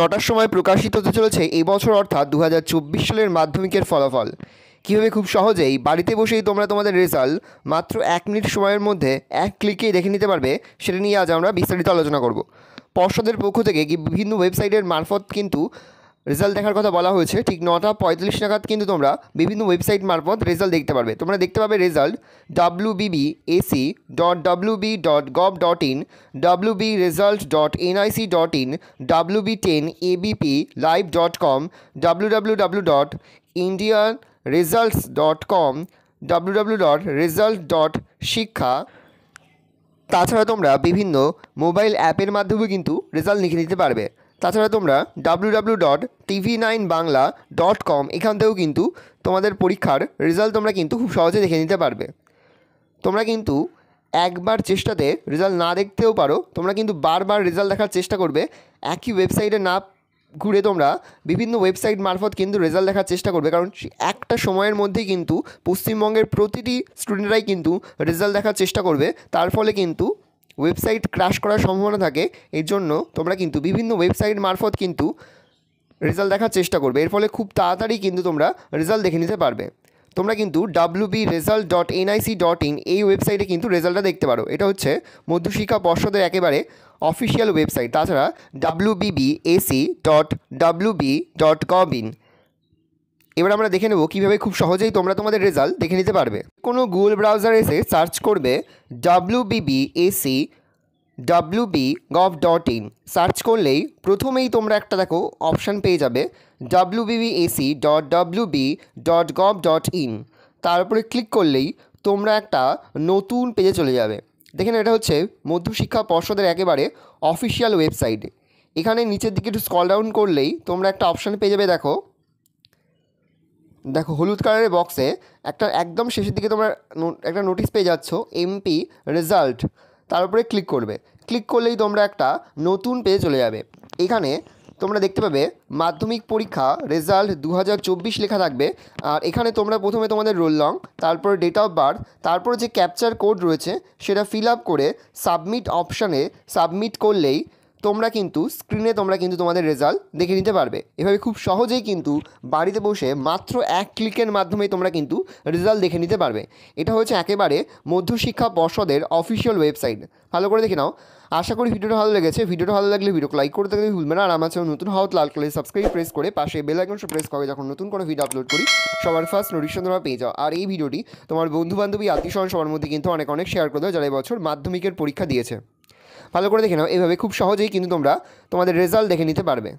নটার সময় প্রকাশিত হতে চলেছে এই বছর অর্থাৎ দু সালের মাধ্যমিকের ফলাফল কীভাবে খুব সহজেই বাড়িতে বসেই তোমরা তোমাদের রেজাল্ট মাত্র এক মিনিট সময়ের মধ্যে এক ক্লিকেই দেখে নিতে পারবে সেটা নিয়ে আজ আমরা বিস্তারিত আলোচনা করব পর্ষদের পক্ষ থেকে বিভিন্ন ওয়েবসাইটের মারফত কিন্তু রেজাল্ট দেখার কথা বলা হয়েছে ঠিক নটা পঁয়তাল্লিশ নাগাদ কিন্তু তোমরা বিভিন্ন ওয়েবসাইট মারফত রেজাল্ট দেখতে পারবে তোমরা দেখতে পাবে result W B B S E dot W B dot gov dot in W B result dot NIC dot in W B ten ABP live dot com W W W dot Indian results dot com W W dot result dot Shiksha তাছাড়া তোমরা বিভিন্ন mobile অ্যাপের মাধ্যমে কিন্তু result লিখে নিতে পারবে তাছাড়া তোমরা W dot TV nine Bangla dot com এখান থেকেও কিন্তু তোমাদের পরীক্ষার রেজাল্ট তোমরা কিন্তু খুব সহজে দেখে নিতে পারবে তোমরা কিন্তু একবার চেষ্টাতে রেজাল্ট না দেখতেও পারো তোমরা কিন্তু বারবার রেজাল্ট দেখার চেষ্টা করবে একই ওয়েবসাইটে না ঘুরে তোমরা বিভিন্ন ওয়েবসাইট মারফত কিন্তু রেজাল্ট দেখার চেষ্টা করবে কারণ একটা সময়ের মধ্যেই কিন্তু পশ্চিমবঙ্গের প্রতিটি স্টুডেন্টরাই কিন্তু রেজাল্ট দেখার চেষ্টা করবে তার ফলে কিন্তু ওয়েবসাইট ক্রাশ করার সম্ভাবনা থাকে এর জন্য তোমরা কিন্তু বিভিন্ন ওয়েবসাইট মারফত কিন্তু রেজাল্ট দেখার চেষ্টা করবে এর ফলে খুব তাড়াতাড়ি কিন্তু তোমরা রেজাল্ট দেখে নিতে পারবে তোমরা কিন্তু W B result dot NIC dot in এই ওয়েবসাইটে কিন্তু রেজাল্টটা দেখতে পারো এটা হচ্ছে মধ্যশিক্ষা পর্ষদের একেবারে অফিসিয়াল ওয়েবসাইট তাছাড়া W B B S E dot W B dot com in এবার আমরা দেখে নেব কীভাবে খুব সহজেই তোমরা তোমাদের রেজাল্ট দেখে নিতে পারবে কোনো গুগল ব্রাউজার এসে সার্চ করবে W B B S E W B gov dot in search করলেই প্রথমেই তোমরা একটা দেখো অপশান পেয়ে যাবে W B B S E dot W B dot gov dot in তারপরে ক্লিক করলেই তোমরা একটা নতুন পেজে চলে যাবে দেখে না এটা হচ্ছে মধ্যশিক্ষা পর্ষদের একেবারে অফিসিয়াল ওয়েবসাইট এখানে নিচের দিকে একটু স্কল ডাউন করলেই তোমরা একটা অপশান পেয়ে যাবে দেখো দেখো হলুদ কালারের বক্সে একটা একদম শেষের দিকে তোমরা একটা নোটিশ পেয়ে যাচ্ছ এমপি রেজাল্ট তার উপরে ক্লিক করবে ক্লিক করলেই তোমরা একটা নতুন পেয়ে চলে যাবে এখানে তোমরা দেখতে পাবে মাধ্যমিক পরীক্ষা রেজাল্ট দু লেখা থাকবে আর এখানে তোমরা প্রথমে তোমাদের রোল লং তারপর ডেট অফ বার্থ তারপর যে ক্যাপচার কোড রয়েছে সেটা ফিল আপ করে সাবমিট অপশানে সাবমিট করলেই তোমরা কিন্তু স্ক্রিনে তোমরা কিন্তু তোমাদের রেজাল্ট দেখে নিতে পারবে এভাবে খুব সহজেই কিন্তু বাড়িতে বসে মাত্র এক ক্লিকের মাধ্যমে তোমরা কিন্তু রেজাল্ট দেখে নিতে পারবে এটা হচ্ছে একেবারে মধ্যশিক্ষা পর্ষদের অফিসিয়াল ওয়েবসাইট ভালো করে দেখে নাও আশা করি ভিডিওটা ভালো লেগেছে ভিডিওটা ভালো লাগলে ভিডিও লাইক করতে গেলে ভুলবে না আর আমার চ্যানেল নতুন হওয়া লাল কালে সাবস্ক্রাইব প্রেস করে পাশে বেল আইকনটা প্রেস করে যখন নতুন কোনো ভিডিও আপলোড করি সবার ফার্স্ট নোটিশন তোমরা পেয়ে যাও আর এই ভিডিওটি তোমার বন্ধু বান্ধবী আত্মীয় সবার মধ্যে কিন্তু অনেক অনেক শেয়ার করে দেয় যারা এবছর মাধ্যমিকের পরীক্ষা দিয়েছে ভালো করে দেখে নাও এইভাবে খুব সহজেই কিন্তু তোমরা তোমাদের রেজাল্ট দেখে নিতে পারবে